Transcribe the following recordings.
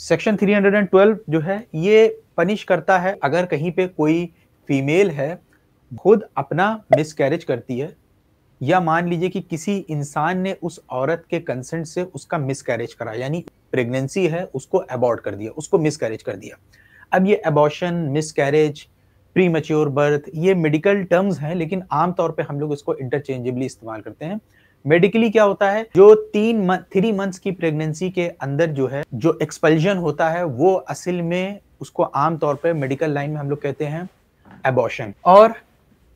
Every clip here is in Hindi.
सेक्शन 312 जो है ये पनिश करता है अगर कहीं पे कोई फीमेल है खुद अपना मिसकैरेज करती है या मान लीजिए कि किसी इंसान ने उस औरत के कंसेंट से उसका मिसकैरेज करा यानी प्रेगनेंसी है उसको अबॉर्ट कर दिया उसको मिसकैरेज कर दिया अब ये abortion miscarriage premature birth ये मेडिकल टर्म्स हैं लेकिन आमतौर पे हम लोग इसको इंटरचेंजेबली इस्तेमाल करते हैं मेडिकली क्या होता है जो तीन थ्री मंथ्स की प्रेगनेंसी के अंदर जो है जो एक्सपल्जन होता है वो असल में उसको आमतौर पर मेडिकल लाइन में हम लोग कहते हैं एबॉशन और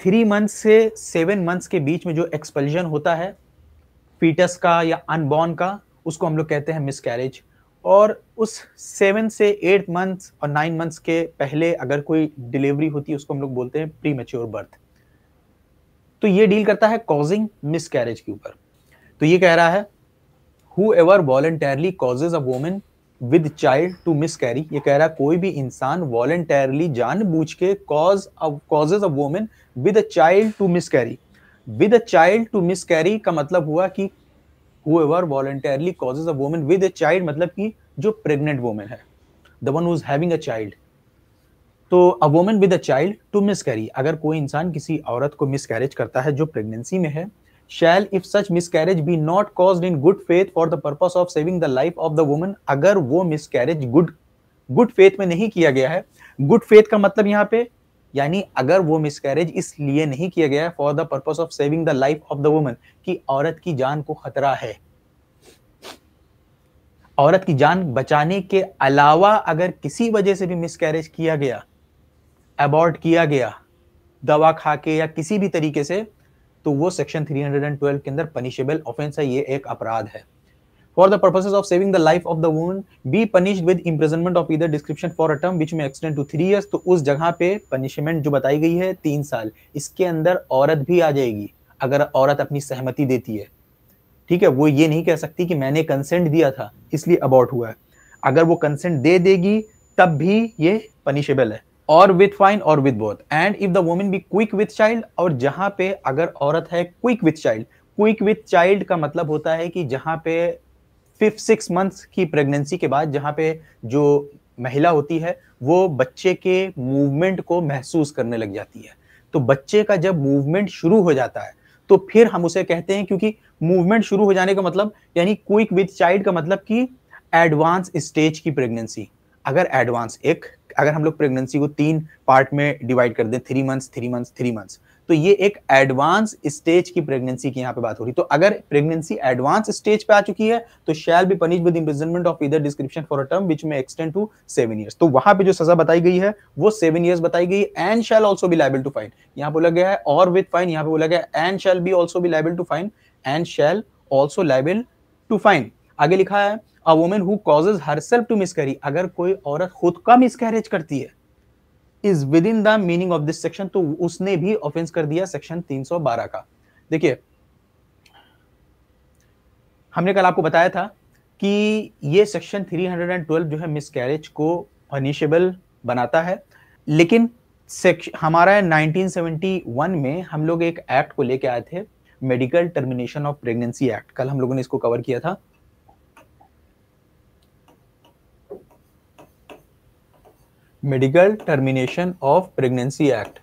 थ्री मंथ से सेवन मंथ्स के बीच में जो एक्सपल्जन होता है फीटस का या अनबॉर्न का उसको हम लोग कहते हैं मिस और उस सेवन से एट मंथ्स और नाइन मंथ्स के पहले अगर कोई डिलीवरी होती है उसको हम लोग बोलते हैं प्री मेच्योर बर्थ तो ये डील करता है कॉजिंग मिस के ऊपर तो ये कह रहा है whoever voluntarily causes a women with child to miscarry ये कह रहा है कोई भी इंसान वॉलेंटरली जान बूझ के cause causes a women with a child to miscarry with a child to miscarry का मतलब हुआ कि whoever voluntarily causes a women with a child मतलब कि जो प्रेगनेंट वोमेन है the one who's having a child तो a woman with a child to miscarry अगर कोई इंसान किसी औरत को मिस कैरेज करता है जो प्रेगनेंसी में है shall if such miscarriage be not cause in good faith for the purpose of saving the life of the woman अगर वो miscarriage good good faith में नहीं किया गया है गुड फेथ का मतलब यहाँ पे यानी अगर वो मिस कैरेज इसलिए नहीं किया गया है for the purpose of saving the life of the woman कि औरत की जान को खतरा है औरत की जान बचाने के अलावा अगर किसी वजह से भी मिस कैरेज किया गया एबॉर्ट किया गया दवा खा के या किसी भी तरीके से तो वो सेक्शन 312 के अंदर पनिशेबल ऑफेंस है ये एक अपराध है for the purposes of saving the life of the wound be punished with imprisonment of either description for a term which may extend to three years तो उस जगह पे पनिशमेंट जो बताई गई है तीन साल इसके अंदर औरत भी आ जाएगी अगर औरत अपनी सहमति देती है ठीक है वो ये नहीं कह सकती कि मैंने कंसेंट दिया था इसलिए अबॉर्ट हुआ है अगर वो कंसेंट दे देगी तब भी ये पनिशेबल है और विथ फाइन और with both and if the women be quick with child और जहां पे अगर औरत है quick with child quick with child का मतलब होता है कि जहां पे फिफ्थ सिक्स मंथ्स की प्रेगनेंसी के बाद जहां पे जो महिला होती है वो बच्चे के मूवमेंट को महसूस करने लग जाती है तो बच्चे का जब मूवमेंट शुरू हो जाता है तो फिर हम उसे कहते हैं क्योंकि मूवमेंट शुरू हो जाने का मतलब यानी क्विक विथ चाइल्ड का मतलब कि एडवांस स्टेज की प्रेगनेंसी अगर एडवांस एक अगर हम लोग प्रेगनेंसी को तीन पार्ट में डिवाइड कर दें three months three months three months तो ये एक एडवांस स्टेज की प्रेगनेंसी की यहाँ पे बात हो रही तो अगर प्रेगनेंसी एडवांस स्टेज पे आ चुकी है तो shall be punish with imprisonment of either description for a term which may extend to seven years तो वहां पे जो सजा बताई गई है वो सेवन ईयर्स बताई गई and shall also be liable to fine यहाँ पे बोला गया है और विद फाइन यहाँ पे बोला गया and shall be also be liable to fine and shall also liable to fine आगे लिखा है a women who causes herself to miscarry अगर कोई औरत खुद का मिसकैरेज करती है is within the meaning of this section तो उसने भी ऑफेंस कर दिया सेक्शन 312 का देखिए हमने कल आपको बताया था कि ये सेक्शन 312 जो है मिसकैरेज को पनिशेबल बनाता है लेकिन हमारा 1971 में हम लोग एक एक्ट को लेके आए थे medical termination of pregnancy act कल हम लोगों ने इसको कवर किया था medical termination of pregnancy act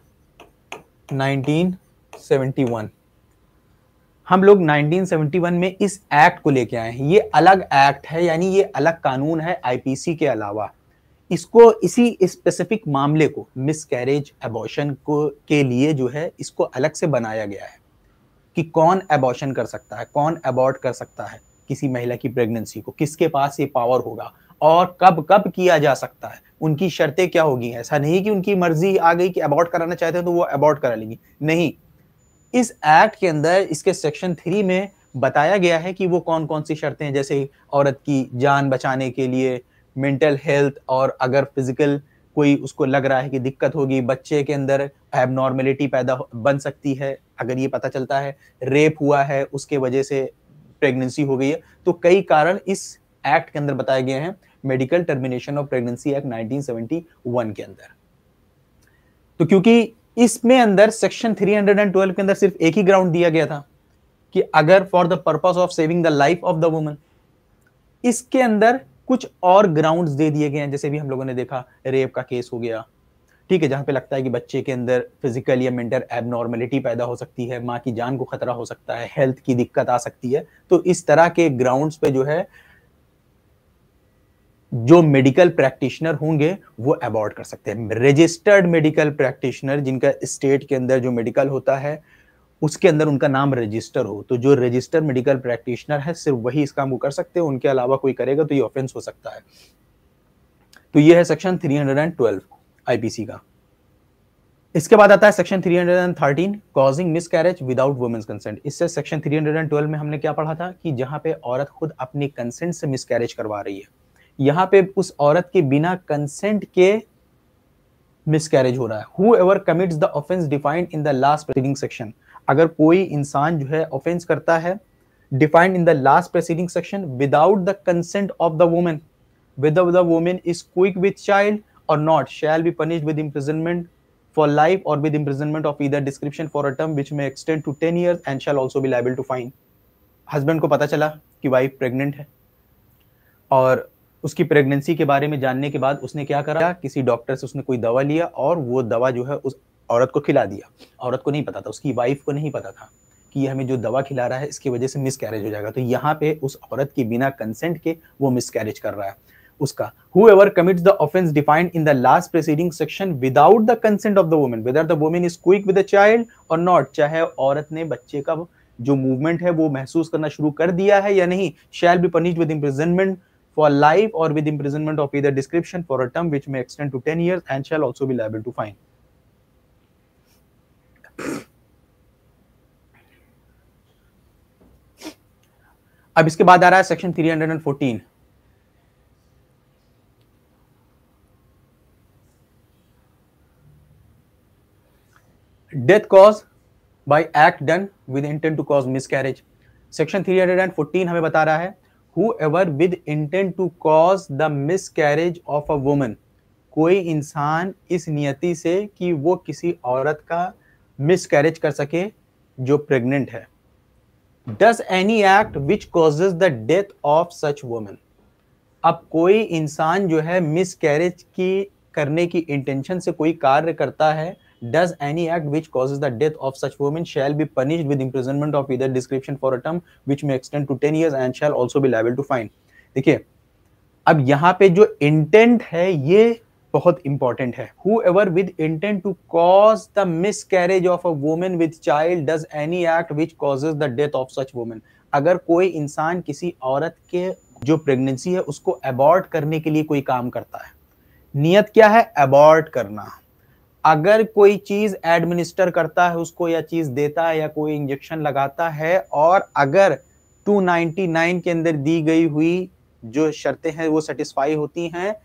1971 हम लोग 1971 में इस एक्ट को लेके आए हैं ये अलग एक्ट है यानी ये अलग कानून है आईपीसी के अलावा इसको इसी स्पेसिफिक मामले को मिसकैरेज एबॉशन को के लिए जो है इसको अलग से बनाया गया है कि कौन एबॉशन कर सकता है कौन एबॉर्ट कर सकता है किसी महिला की प्रेगनेंसी को किसके पास ये पावर होगा और कब कब किया जा सकता है उनकी शर्तें क्या होगी ऐसा नहीं कि उनकी मर्जी आ गई कि अबॉर्ट कराना चाहते हैं तो वो अबॉर्ट करा लेंगी नहीं इस एक्ट के अंदर इसके सेक्शन थ्री में बताया गया है कि वो कौन कौन सी शर्तें हैं जैसे औरत की जान बचाने के लिए मेंटल हेल्थ और अगर फिजिकल कोई उसको लग रहा है कि दिक्कत होगी बच्चे के अंदर एबनॉर्मेलिटी पैदा बन सकती है अगर ये पता चलता है रेप हुआ है उसके वजह से प्रेगनेंसी हो गई है तो कई कारण इस एक्ट के अंदर बताए गए हैं medical termination of pregnancy act 1971 के अंदर तो क्योंकि इसमें अंदर सेक्शन 312 के अंदर सिर्फ एक ही ग्राउंड दिया गया था कि अगर for the purpose of saving the life of the woman इसके अंदर कुछ और ग्राउंड्स दे दिए गए हैं जैसे भी हम लोगों ने देखा रेप का केस हो गया ठीक है जहां पे लगता है कि बच्चे के अंदर फिजिकल या मेंटल एबनॉर्मेलिटी पैदा हो सकती है माँ की जान को खतरा हो सकता है हेल्थ की दिक्कत आ सकती है तो इस तरह के ग्राउंड्स पे जो है जो मेडिकल प्रैक्टिशनर होंगे वो अवॉर्ड कर सकते हैं रजिस्टर्ड मेडिकल प्रैक्टिशनर जिनका स्टेट के अंदर जो मेडिकल होता है उसके अंदर उनका नाम रजिस्टर हो तो जो रजिस्टर मेडिकल प्रैक्टिशनर है सिर्फ वही इस काम को कर सकते हैं उनके अलावा कोई करेगा तो ये ऑफेंस हो सकता है तो ये है सेक्शन 312 आईपीसी का इसके बाद आता है section 313 causing miscarriage without women's consent इससे सेक्शन 312 में हमने क्या पढ़ा था कि जहां पे औरत खुद अपने कंसेंट से मिसकैरेज करवा रही है यहां पे उस औरत के बिना कंसेंट के मिसकैरेज हो रहा है commits the offence defined in the last proceeding section अगर कोई इंसान जो है ऑफेंस करता है defined in the last proceeding section without the consent of the women with the women is quick with child or not shall be punished with imprisonment for life or with imprisonment of either description for a term which may extend to ten year and shall also be liable to fine husband को पता चला कि वाइफ प्रेगनेंट है और उसकी प्रेगनेंसी के बारे में जानने के बाद उसने क्या करा किसी डॉक्टर से उसने कोई दवा लिया और वो दवा जो है उस औरत को खिला दिया औरत को नहीं पता था उसकी वाइफ को नहीं पता था कि हमें जो दवा खिला रहा है इसकी वजह से मिस हो जाएगा तो यहाँ पे उस औरत के बिना कंसेंट के वो मिस कर रहा है उसका whoever commits the offence defined in the last presiding section without the consent of the women whether the women is quick with child or not चाहे औरत ने बच्चे का जो मूवमेंट है वो महसूस करना शुरू कर दिया है या नहीं shall be punish with imprisonment for life or with imprisonment of either description for a term which may extend to 10 years and shall also be liable to fine. अब इसके बाद आ रहा है section 314 death cause by act done with intent to cause miscarriage section 314 हमें बता रहा है whoever with intent to cause the miscarriage of a woman कोई इंसान इस नियति से कि वो किसी औरत का मिसकैरेज कर सके जो प्रेग्नेंट है does any act which causes the death of such woman अब कोई इंसान जो है मिसकैरेज की करने की इंटेंशन से कोई कार्य करता है does any act which causes the death of such woman shall be punished with imprisonment of either description for a term which may extend to 10 years and shall also be liable to fine dekhiye ab yahan pe jo intent hai ye bahut important hai whoever with intent to cause the miscarriage of a woman with child does any act which causes the death of such woman agar koi insaan kisi aurat ke औरत के जो प्रेगनेंसी है उसको अबॉर्ट करने के लिए कोई काम करता है नियत क्या है अबॉर्ट करना अगर कोई चीज एडमिनिस्टर करता है उसको या चीज देता है या कोई इंजेक्शन लगाता है और अगर 299 के अंदर दी गई हुई जो शर्तें हैं वो सेटिस्फाई होती हैं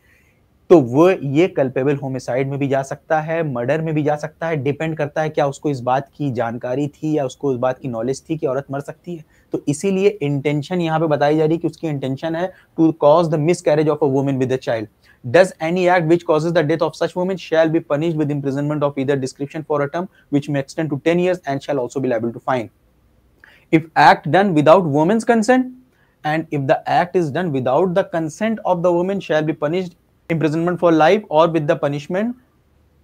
तो वो ये कल्पेबल होमिसाइड में भी जा सकता है मर्डर में भी जा सकता है डिपेंड करता है क्या उसको इस बात की जानकारी थी या उसको उस बात की नॉलेज थी कि औरत मर सकती है तो इसीलिए इंटेंशन यहाँ पे बताई जा रही है कि उसकी इंटेंशन है to cause the miscarriage of a woman with a child does any act which causes the death of such woman shall be punish with imprisonment of either description for a term which may extend to ten year and shall also be liable to fine if act done without women's consent and if the act is done without the consent of the women shall be punished imprisonment for life or with the punishment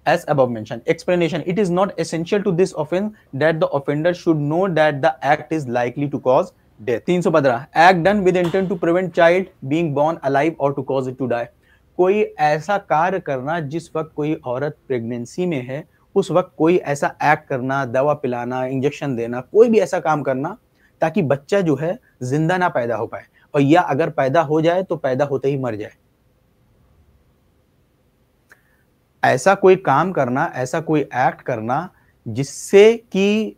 as above mentioned explanation it is not essential to this offense that the offender should know that the act is likely to cause death 315 act done with intent to prevent child being born alive or to cause it to die कोई ऐसा कार्य करना जिस वक्त कोई औरत प्रेगनेंसी में है उस वक्त कोई ऐसा एक्ट करना दवा पिलाना इंजेक्शन देना कोई भी ऐसा काम करना ताकि बच्चा जो है जिंदा ना पैदा हो पाए और या अगर पैदा हो जाए तो पैदा होते ही मर जाए ऐसा कोई काम करना ऐसा कोई एक्ट करना जिससे कि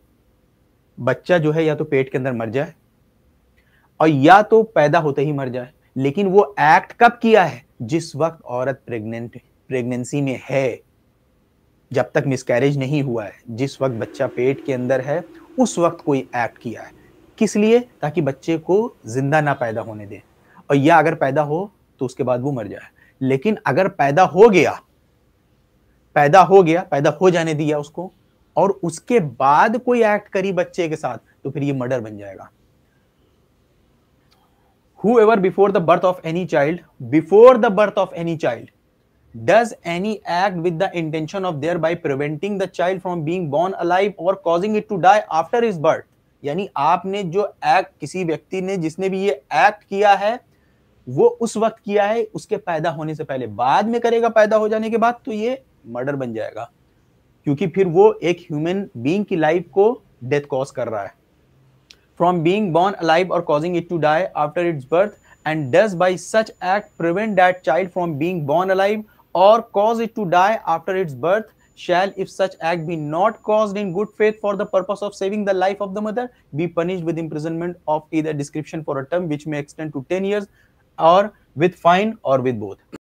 बच्चा जो है या तो पेट के अंदर मर जाए और या तो पैदा होते ही मर जाए लेकिन वो एक्ट कब किया है जिस वक्त औरत प्रेग्नेंट प्रेगनेंसी में है जब तक मिसकैरेज नहीं हुआ है जिस वक्त बच्चा पेट के अंदर है उस वक्त कोई एक्ट किया है किस लिए ताकि बच्चे को जिंदा ना पैदा होने दें और या अगर पैदा हो तो उसके बाद वो मर जाए लेकिन अगर पैदा हो गया पैदा हो गया पैदा हो जाने दिया उसको और उसके बाद कोई एक्ट करी बच्चे के साथ तो फिर ये मर्डर बन जाएगा whoever before the birth of any child before the birth of any child does any act with the intention of there thereby preventing the child from being born alive or causing it to die after his birth यानी आपने जो एक्ट किसी व्यक्ति ने जिसने भी ये एक्ट किया है वो उस वक्त किया है उसके पैदा होने से पहले बाद में करेगा पैदा हो जाने के बाद तो ये मर्डर बन जाएगा क्योंकि फिर वो एक ह्यूमन बींग की लाइफ को डेथ कॉज कर रहा है from being born alive or causing it to die after its birth and does by such act prevent that child from being born alive or cause it to die after its birth shall if such act be not cause in good faith for the purpose of saving the life of the mother be punished with imprisonment of either description for a term which may extend to ten years or with fine or with both